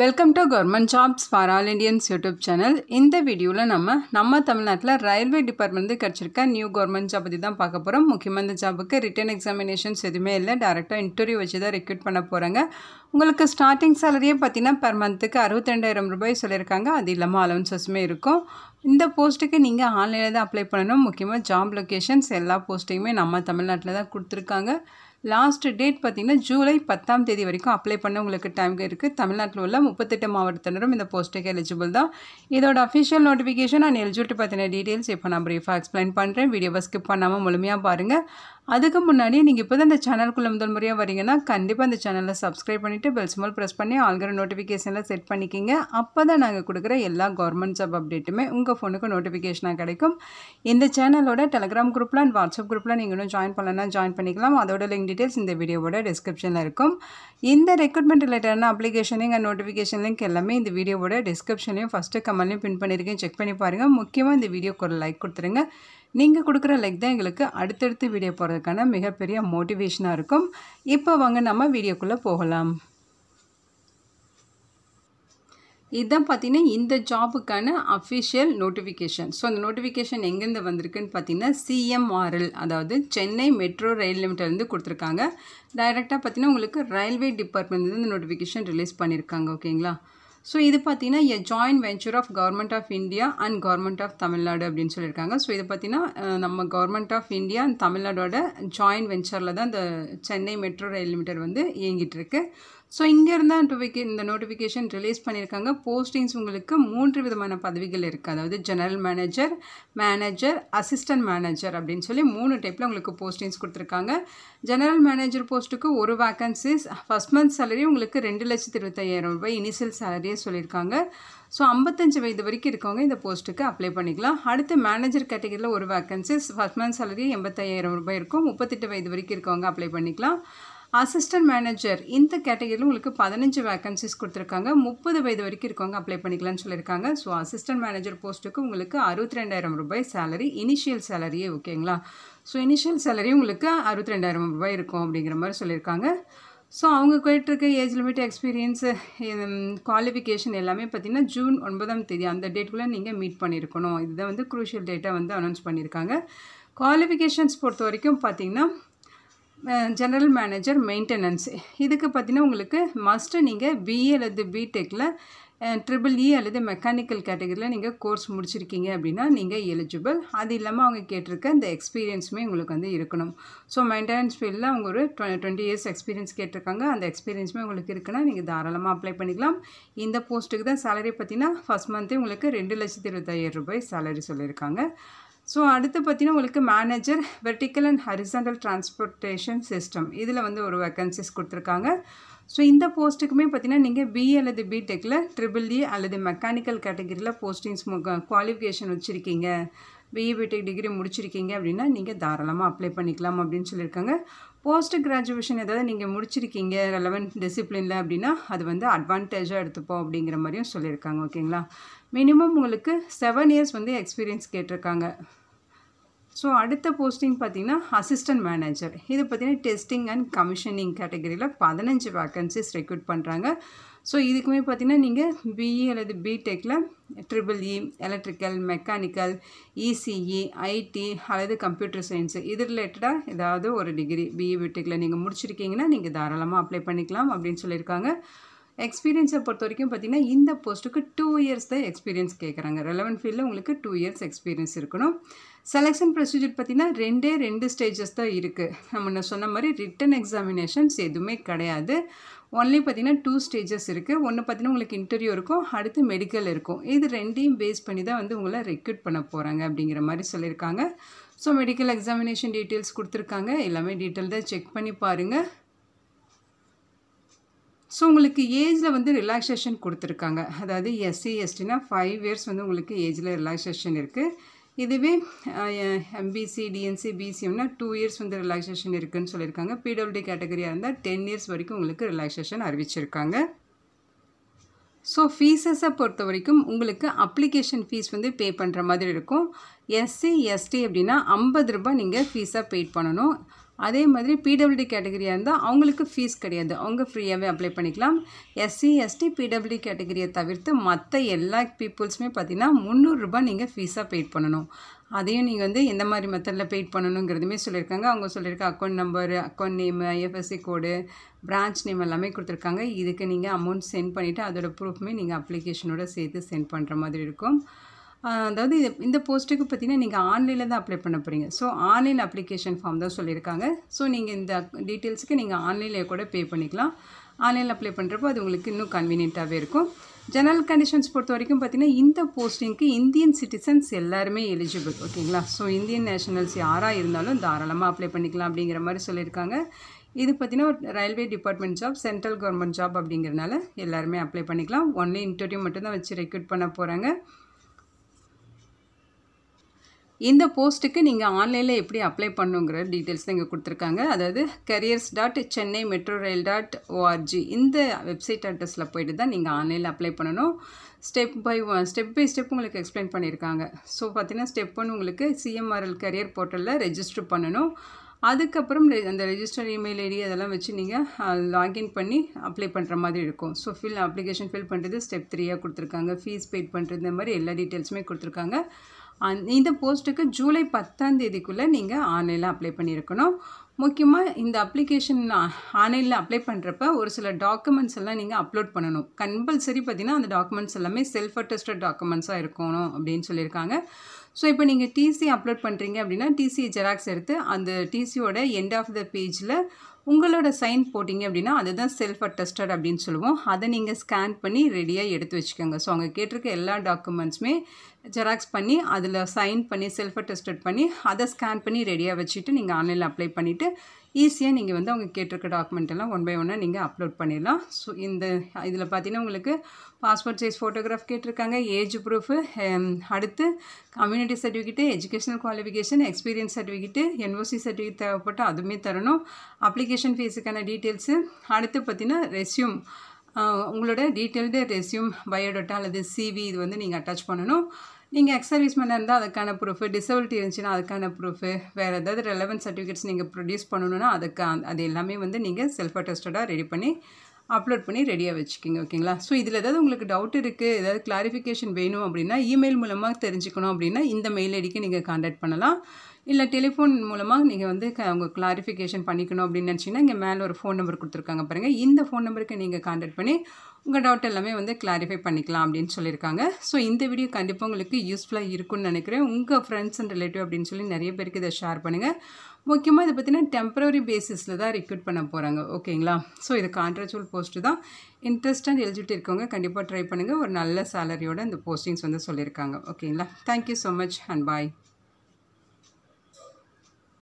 welcome to government jobs for all Indians YouTube channel இந்த வீடியோவில் நம்ம நம்ம தமிழ்நாட்டில் ரயில்வே டிபார்ட்மெண்ட் கிடச்சிருக்க நியூ கவர்மெண்ட் ஜாப் பற்றி தான் பார்க்க போகிறோம் முக்கியமாக இந்த ஜாபுக்கு ரிட்டன் எக்ஸாமினேஷன்ஸ் எதுவுமே இல்லை டேரெக்டாக இன்டர்வியூ வச்சு தான் ரெக்ரூட் பண்ண போகிறாங்க உங்களுக்கு ஸ்டார்டிங் சேலரியே பார்த்தீங்கன்னா பெர் மந்த்துக்கு அறுபத்திரெண்டாயிரம் ரூபாய் சொல்லியிருக்காங்க அது இல்லாமல் அலவன்சஸுமே இருக்கும் இந்த போஸ்ட்டுக்கு நீங்கள் ஆன்லைனில் தான் அப்ளை பண்ணணும் முக்கியமாக ஜாப் லொக்கேஷன்ஸ் எல்லா போஸ்ட்டையுமே நம்ம தமிழ்நாட்டில் தான் கொடுத்துருக்காங்க லாஸ்ட் டேட் பார்த்தீங்கன்னா ஜூலை பத்தாம் தேதி வரைக்கும் அப்ளை பண்ண உங்களுக்கு டைம் இருக்குது தமிழ்நாட்டில் உள்ள முப்பத்தெட்டு மாவட்டத்தினரும் இந்த போஸ்ட்டுக்கு எலிஜிபிள் தான் இதோட அஃபிஷியல் நோட்டிஃபிகேஷன் அண்ட் எலிஜிபிலிட்டி பார்த்தீங்கன்னா டீட்டெயில்ஸ் இப்போ நான் ப்ரீஃபாக எக்ஸ்பிளைன் பண்ணுறேன் வீடியோவை ஸ்கிப் பண்ணாமல் முழுமையாக பாருங்கள் அதுக்கு முன்னாடி நீங்கள் இப்போ தான் இந்த சேனலுக்குள்ளே முதல் முறையாக வரீங்கன்னா கண்டிப்பாக அந்த சேனலை சப்ஸ்கிரைப் பண்ணிவிட்டு பெல் சிம்மல் ப்ரெஸ் பண்ணி ஆல்கிற நோட்டிஃபிகேஷனில் செட் பண்ணிக்கிங்க அப்போ தான் நாங்கள் கொடுக்குற எல்லா கவர்மெண்ட் ஜாப் அப்டேட்டுமே உங்கள் ஃபோனுக்கு நோட்டிஃபிகேஷனாக கிடைக்கும் இந்த சேனலோட டெலிகிராம் குரூப்பில் அண்ட் வாட்ஸ்அப் குரூப்பில் நீங்கள் இன்னும் ஜாயின் பண்ணலன்னா ஜாயின் பண்ணிக்கலாம் அதோட லிங்க் டீட்டெயில்ஸ் இந்த வீடியோவோட டிஸ்கிரிப்ஷனில் இருக்கும் இந்த ரெக்ரூட்மெண்ட் ரிலேட்டடான அப்ளிகேஷன் எங்கள் அண்ட் நோட்டிஃபிகேஷன் லிங்க் எல்லாமே இந்த வீடியோவோட டிஸ்கிரிப்ஷன்லையும் ஃபஸ்ட்டு கமெண்ட்லையும் பின் பண்ணியிருக்கேன் செக் பண்ணி பாருங்கள் முக்கியமாக இந்த வீடியோக்கு ஒரு லைக் கொடுத்துருங்க நீங்கள் கொடுக்குற லைக் தான் எங்களுக்கு அடுத்தடுத்து வீடியோ போகிறதுக்கான மிகப்பெரிய மோட்டிவேஷனாக இருக்கும் இப்போ வாங்க நம்ம வீடியோக்குள்ளே போகலாம் இதுதான் பார்த்தீங்கன்னா இந்த ஜாபுக்கான அஃபிஷியல் நோட்டிஃபிகேஷன் ஸோ அந்த நோட்டிஃபிகேஷன் எங்கேருந்து வந்திருக்குன்னு பார்த்தீங்கன்னா சிஎம்ஆர்எல் அதாவது சென்னை மெட்ரோ ரயில் லிமிட்டிலேருந்து கொடுத்துருக்காங்க டைரெக்டாக பார்த்தீங்கன்னா உங்களுக்கு ரயில்வே டிபார்ட்மெண்ட்லேருந்து இந்த நோட்டிஃபிகேஷன் ரிலீஸ் பண்ணியிருக்காங்க ஓகேங்களா ஸோ இது பார்த்தீங்கன்னா a joint venture of government of India and government of Tamil Nadu அப்படின்னு சொல்லியிருக்காங்க ஸோ இது பார்த்தீங்கன்னா நம்ம கவர்மெண்ட் ஆஃப் இந்தியா அண்ட் தமிழ்நாடோட ஜாயின்ட் வெஞ்சரில் தான் இந்த சென்னை மெட்ரோ ரயில் லிமிடெட் வந்து இயங்கிட்டு ஸோ இருந்தால் நோட்டிஃபிகே இந்த நோட்டிஃபிகேஷன் ரிலீஸ் பண்ணியிருக்காங்க போஸ்டிங்ஸ் உங்களுக்கு மூன்று விதமான பதவிகள் இருக்குது அதாவது general manager manager assistant manager அப்படின்னு சொல்லி மூணு டைப்பில் உங்களுக்கு போஸ்டிங்ஸ் கொடுத்துருக்காங்க ஜெனரல் மேனேஜர் போஸ்ட்டுக்கு ஒரு வேக்கன்சிஸ் ஃபஸ்ட் மந்த் சேலரி உங்களுக்கு ரெண்டு லட்சத்து இருபத்தையாயிரம் ரூபாய் இனிஷியல் சேலரியே சொல்லியிருக்காங்க ஸோ ஐம்பத்தஞ்சு வயது வரைக்கும் இருக்கவங்க இந்த போஸ்ட்டுக்கு அப்ளை பண்ணிக்கலாம் அடுத்து மேனேஜர் கேட்டகரியில் ஒரு வேக்கன்சிஸ் ஃபஸ்ட் மந்த் சேலரி எண்பத்தையாயிரம் ரூபாய் இருக்கும் முப்பத்தெட்டு வயது வரைக்கும் இருக்கவங்க அப்ளை பண்ணிக்கலாம் அசிஸ்டன்ட் மேனேஜர் இந்த கேட்டகரியில் உங்களுக்கு பதினஞ்சு வேக்கன்சிஸ் கொடுத்துருக்காங்க முப்பது வயது வரைக்கும் இருக்கவங்க அப்ளை பண்ணிக்கலாம்னு சொல்லியிருக்காங்க ஸோ அசிஸ்டன்ட் மேனேஜர் போஸ்ட்டுக்கு உங்களுக்கு அறுபத்தி ரெண்டாயிரம் ரூபாய் சேலரி இனிஷியல் சேலரியே ஓகேங்களா ஸோ இனிஷியல் சேலரி உங்களுக்கு அறுபத்தி ரெண்டாயிரம் ரூபாய் இருக்கும் அப்படிங்கிற மாதிரி சொல்லியிருக்காங்க ஸோ அவங்க கேட்டிருக்க ஏஜ் லிமிட் எக்ஸ்பீரியன்ஸு குவாலிஃபிகேஷன் எல்லாமே பார்த்திங்கன்னா ஜூன் ஒன்பதாம் தேதி அந்த டேட்டுக்குள்ளே நீங்கள் மீட் பண்ணியிருக்கணும் இதுதான் வந்து குரூஷியல் டேட்டாக வந்து அனௌன்ஸ் பண்ணியிருக்காங்க குவாலிஃபிகேஷன்ஸ் பொறுத்த வரைக்கும் பார்த்திங்கன்னா ஜெனரல் மேனேஜர் மெயின்டெனன்ஸ் இதுக்கு பார்த்தீங்கன்னா உங்களுக்கு மஸ்ட்டு நீங்கள் பிஏ அல்லது பிடெக்கில் ட்ரிபிள் இ அல்லது மெக்கானிக்கல் கேட்டகரியில் நீங்கள் கோர்ஸ் முடிச்சிருக்கீங்க அப்படின்னா நீங்கள் எலிஜிபிள் அது இல்லாமல் அவங்க கேட்டிருக்க இந்த எக்ஸ்பீரியன்ஸுமே உங்களுக்கு வந்து இருக்கணும் ஸோ மெயின்டெனன்ஸ் ஃபீல்டில் அவங்க ஒரு டுவெண்ட்டி இயர்ஸ் எக்ஸ்பீரியன்ஸ் கேட்டிருக்காங்க அந்த எக்ஸ்பீரியன்ஸுமே உங்களுக்கு இருக்குன்னா நீங்கள் தாராளமாக அப்ளை பண்ணிக்கலாம் இந்த போஸ்ட்டுக்கு தான் சேலரி பார்த்தீங்கன்னா ஃபஸ்ட் மந்த்தே உங்களுக்கு ரெண்டு லட்சத்தி இருபத்தாயிரம் ரூபாய் சேலரி சொல்லியிருக்காங்க ஸோ அடுத்து பார்த்தீங்கன்னா உங்களுக்கு manager vertical and horizontal transportation system இதில் வந்து ஒரு வேக்கன்சிஸ் கொடுத்துருக்காங்க ஸோ இந்த போஸ்ட்டுக்குமே பார்த்தீங்கன்னா நீங்கள் பிஏ அல்லது பிடெக்கில் ட்ரிபிள் இ அல்லது மெக்கானிக்கல் கேட்டகரியில் போஸ்டிங்ஸ் குவாலிஃபிகேஷன் வச்சுருக்கீங்க பிஇ பிடெக் டிகிரி முடிச்சிருக்கீங்க அப்படின்னா நீங்கள் தாராளமாக அப்ளை பண்ணிக்கலாம் அப்படின்னு சொல்லியிருக்காங்க போஸ்ட் கிராஜுவேஷன் ஏதாவது நீங்கள் முடிச்சிருக்கீங்க ரெலவெண்ட் டிசிப்ளினில் அப்படின்னா அது வந்து அட்வான்டேஜாக எடுத்துப்போம் அப்படிங்கிற மாதிரியும் சொல்லியிருக்காங்க ஓகேங்களா மினிமம் உங்களுக்கு செவன் இயர்ஸ் வந்து எக்ஸ்பீரியன்ஸ் கேட்டிருக்காங்க ஸோ அடுத்த போஸ்டிங் பார்த்தீங்கன்னா அசிஸ்டன்ட் மேனேஜர் இது பார்த்தீங்கன்னா டெஸ்டிங் அண்ட் கமிஷனிங் கேட்டகரியில் பதினஞ்சு வேக்கன்சிஸ் ரெக்ரூட் பண்ணுறாங்க ஸோ இதுக்குமே பார்த்தீங்கன்னா நீங்கள் பிஇ e அல்லது பிடெக்கில் triple E electrical mechanical ECE IT அல்லது கம்ப்யூட்டர் சயின்ஸு இது ரிலேட்டடாக ஏதாவது ஒரு டிகிரி பிஇ பிடெக்கில் நீங்கள் முடிச்சிருக்கீங்கன்னா நீங்கள் தாராளமாக அப்ளை பண்ணிக்கலாம் அப்படின்னு சொல்லியிருக்காங்க எக்ஸ்பீரியன்ஸை பொறுத்த வரைக்கும் பார்த்திங்கன்னா இந்த போஸ்ட்டுக்கு டூ இயர்ஸ் தான் எக்ஸ்பீரியன்ஸ் கேட்குறாங்க ரெலவென்ட் ஃபீல்டில் உங்களுக்கு டூ இயர்ஸ் எக்ஸ்பீரியன்ஸ் இருக்கணும் செலெக்ஷன் ப்ரொசீஜர் பார்த்திங்கன்னா ரெண்டே ரெண்டு ஸ்டேஜஸ் தான் இருக்குது நம்ம சொன்ன மாதிரி ரிட்டன் எக்ஸாமினேஷன்ஸ் எதுவுமே கிடையாது ஒன்லி பார்த்திங்கன்னா டூ ஸ்டேஜஸ் இருக்குது ஒன்று பார்த்தீங்கன்னா உங்களுக்கு இன்டர்வியூ இருக்கும் அடுத்து மெடிக்கல் இருக்கும் இது ரெண்டையும் பேஸ் பண்ணி தான் வந்து உங்களை ரெக்ரூட் பண்ண போகிறாங்க அப்படிங்கிற மாதிரி சொல்லியிருக்காங்க ஸோ மெடிக்கல் எக்ஸாமினேஷன் டீட்டெயில்ஸ் கொடுத்துருக்காங்க எல்லாமே டீட்டெயில் தான் செக் பண்ணி பாருங்கள் ஸோ உங்களுக்கு ஏஜில் வந்து ரிலாக்ஸேஷன் கொடுத்துருக்காங்க அதாவது எஸ்சி எஸ்டினா ஃபைவ் இயர்ஸ் வந்து உங்களுக்கு ஏஜில் ரிலாக்ஸேஷன் இருக்குது இதுவே எம்பிசி டிஎன்சி பிசிஎம்னா டூ இயர்ஸ் வந்து ரிலாக்ஸேஷன் இருக்குதுன்னு சொல்லியிருக்காங்க பிடபிள்யூடி கேட்டகரியாக இருந்தால் டென் இயர்ஸ் வரைக்கும் உங்களுக்கு ரிலாக்ஸேஷன் அறிவிச்சிருக்காங்க ஸோ ஃபீஸஸை பொறுத்த வரைக்கும் உங்களுக்கு அப்ளிகேஷன் ஃபீஸ் வந்து பே பண்ணுற மாதிரி இருக்கும் எஸ்சி எஸ்டி அப்படின்னா ஐம்பது ரூபாய் நீங்கள் ஃபீஸாக பெய்ட் பண்ணணும் அதே மாதிரி பிடபிள்யூடி கேட்டகரியாக இருந்தால் அவங்களுக்கு ஃபீஸ் கிடையாது அவங்க ஃப்ரீயாகவே அப்ளை பண்ணிக்கலாம் எஸ்சி எஸ்டி பிடபிள்யூடி கேட்டகரியை தவிர்த்து மற்ற எல்லா பீப்புள்ஸுமே பார்த்திங்கன்னா முந்நூறுரூபா நீங்கள் ஃபீஸாக பெய்ட் பண்ணணும் அதையும் நீங்கள் வந்து எந்த மாதிரி மெத்தடில் பெய்ட் பண்ணணுங்கிறதுமே சொல்லியிருக்காங்க அவங்க சொல்லியிருக்க account number account name IFSC code branch name எல்லாமே கொடுத்துருக்காங்க இதுக்கு நீங்கள் அமௌண்ட் சென்ட் பண்ணிவிட்டு அதோடய ப்ரூஃப்மே நீங்கள் அப்ளிகேஷனோட சேர்த்து சென்ட் பண்ணுற மாதிரி இருக்கும் அதாவது இந்த போஸ்ட்டுக்கு பார்த்தீங்கன்னா நீங்கள் ஆன்லைனில் தான் அப்ளை பண்ண போகிறீங்க ஸோ ஆன்லைன் அப்ளிகேஷன் ஃபார்ம் தான் சொல்லியிருக்காங்க ஸோ நீங்கள் இந்த டீட்டெயில்ஸுக்கு நீங்கள் ஆன்லைனில் கூட பே பண்ணிக்கலாம் ஆன்லைனில் அப்ளை பண்ணுறப்போ அது உங்களுக்கு இன்னும் கன்வீனியண்ட்டாகவே இருக்கும் ஜெனரல் கண்டிஷன்ஸ் பொறுத்த வரைக்கும் பார்த்திங்கன்னா இந்த போஸ்டிங்க்கு இந்தியன் சிட்டிசன்ஸ் எல்லாருமே எலிஜிபிள் ஓகேங்களா ஸோ இந்தியன் நேஷனல்ஸ் யாராக இருந்தாலும் தாராளமாக அப்ளை பண்ணிக்கலாம் அப்படிங்கிற மாதிரி சொல்லியிருக்காங்க இது பார்த்தீங்கன்னா railway department job central government job அப்படிங்கிறனால எல்லாருமே அப்ளை பண்ணிக்கலாம் ஒன்லி இன்டர்வியூ மட்டும்தான் வச்சு ரெக்ரூட் பண்ண போகிறாங்க இந்த போஸ்ட்டுக்கு நீங்கள் ஆன்லைனில் எப்படி அப்ளை பண்ணுங்கிற டீட்டெயில்ஸ் தான் இங்கே கொடுத்துருக்காங்க அதாவது careers dot Chennai metro rail dot ORG இந்த வெப்சைட் அட்ரஸில் போய்ட்டு தான் நீங்கள் ஆன்லைனில் அப்ளை பண்ணணும் step by step by step உங்களுக்கு எக்ஸ்பிளைன் பண்ணியிருக்காங்க ஸோ பார்த்தீங்கன்னா ஸ்டெப் ஒன் உங்களுக்கு சிஎம்ஆர்எல் கரியர் போர்ட்டலில் ரெஜிஸ்டர் பண்ணணும் அதுக்கப்புறம் அந்த ரெஜிஸ்டர் இமெயில் ஐடி அதெல்லாம் வச்சு நீங்கள் லாகின் பண்ணி அப்ளை பண்ணுற மாதிரி இருக்கும் ஸோ ஃபில் அப்ளிகேஷன் ஃபில் பண்ணுறது ஸ்டெப் த்ரீயாக கொடுத்துருக்காங்க ஃபீஸ் பெய்ட் பண்ணுறது இந்த மாதிரி எல்லா டீட்டெயில்ஸுமே கொடுத்துருக்காங்க இந்த போஸ்ட்டுக்கு ஜூலை பத்தாம் தேதிக்குள்ளே நீங்கள் ஆன்லைனில் அப்ளை பண்ணியிருக்கணும் முக்கியமாக இந்த அப்ளிகேஷன் ஆன்லைனில் அப்ளை பண்ணுறப்ப ஒரு சில டாக்குமெண்ட்ஸ் எல்லாம் நீங்கள் அப்லோட் பண்ணணும் கம்பல்சரி பார்த்தீங்கன்னா அந்த டாக்குமெண்ட்ஸ் எல்லாமே செல்ஃப் அட்டஸ்டட் டாக்குமெண்ட்ஸாக இருக்கணும் அப்படின்னு சொல்லியிருக்காங்க ஸோ இப்போ நீங்கள் டிசி அப்லோட் பண்ணுறீங்க அப்படின்னா டிசி ஜெராக்ஸ் எடுத்து அந்த டிசியோட எண்ட் ஆஃப் த பேஜில் உங்களோட சைன் போட்டிங்க அப்படின்னா அதுதான் செல்ஃப் அட்டஸ்டட் அப்படின்னு சொல்லுவோம் அதை நீங்கள் ஸ்கேன் பண்ணி ரெடியாக எடுத்து வச்சுக்கோங்க ஸோ அவங்க கேட்டிருக்க எல்லா டாக்குமெண்ட்ஸுமே ஜெராக்ஸ் பண்ணி அதில் சைன் பண்ணி செல்ஃப் அட்டஸ்டட் பண்ணி அதை ஸ்கேன் பண்ணி ரெடியாக வச்சுட்டு நீங்கள் ஆன்லைனில் அப்ளை பண்ணிவிட்டு ஈஸியாக நீங்கள் வந்து அவங்க கேட்டிருக்க டாக்குமெண்ட் எல்லாம் ஒன் பை ஒன்னாக நீங்கள் அப்லோட் பண்ணிடலாம் ஸோ இந்த இதில் பார்த்தீங்கன்னா உங்களுக்கு பாஸ்போர்ட் சைஸ் ஃபோட்டோகிராஃப் கேட்டிருக்காங்க ஏஜ் ப்ரூஃபு அடுத்து community certificate educational qualification experience certificate NOC certificate தேவைப்பட்டு அதுவுமே தரணும் அப்ளிகேஷன் ஃபீஸுக்கான டீட்டெயில்ஸு அடுத்து பார்த்திங்கன்னா ரெஸ்யூம் உங்களோட டீட்டெயில்டு ரெஸ்யூம் பயோடேட்டா அல்லது சிவி இது வந்து நீங்கள் அட்டாச் பண்ணணும் நீங்கள் எக்ஸ் சர்வீஸ்மேனாக இருந்தால் அதுக்கான ப்ரூஃபு டிசபிலிட்டி இருந்துச்சுன்னா அதுக்கான ப்ரூஃபு வேறு ஏதாவது ரெலவென்ட் சர்டிஃபிகேட்ஸ் நீங்கள் ப்ரொடியூஸ் பண்ணணுன்னா அதுக்கு அது எல்லாமே வந்து நீங்கள் செல்ஃப் அட்டஸ்டடாக ரெடி பண்ணி அப்லோட் பண்ணி ரெடியாக வச்சுக்கிங்க ஓகேங்களா ஸோ இதில் ஏதாவது உங்களுக்கு டவுட் இருக்குது ஏதாவது கிளாரிஃபிகேஷன் வேணும் அப்படின்னா இமெயில் மூலமாக தெரிஞ்சுக்கணும் அப்படின்னா இந்த மெயில் ஐடிக்கு நீங்கள் காண்டாக்ட் பண்ணலாம் இல்லை டெலிஃபோன் மூலமாக நீங்கள் வந்து அவங்க கிளாரிஃபிகேஷன் பண்ணிக்கணும் அப்படின்னு நினச்சிங்கன்னா இங்கே மேலே ஒரு ஃபோன் நம்பர் கொடுத்துருக்காங்க பாருங்கள் இந்த ஃபோன் நம்பருக்கு நீங்கள் காண்டக்ட் பண்ணி உங்கள் டவுட் எல்லாமே வந்து கிளாரிஃபை பண்ணிக்கலாம் அப்படின்னு சொல்லியிருக்காங்க ஸோ இந்த வீடியோ கண்டிப்பாக உங்களுக்கு யூஸ்ஃபுல்லாக இருக்கும்னு நினைக்கிறேன் உங்கள் ஃப்ரெண்ட்ஸ் அண்ட் ரிலேட்டிவ் அப்படின்னு சொல்லி நிறைய பேருக்கு இதை ஷேர் பண்ணுங்கள் முக்கியமாக இதை பார்த்தீங்கன்னா டெம்பரரி பேசிஸில் தான் ரெக்ரூட் பண்ண போகிறாங்க ஓகேங்களா ஸோ இது கான்ட்ராக்சுவல் போஸ்ட்டு தான் இன்ட்ரெஸ்டாக எழுதிட்டு இருக்கவங்க கண்டிப்பாக ட்ரை பண்ணுங்கள் ஒரு நல்ல சேலரியோட இந்த போஸ்டிங்ஸ் வந்து சொல்லியிருக்காங்க ஓகேங்களா thank you so much and bye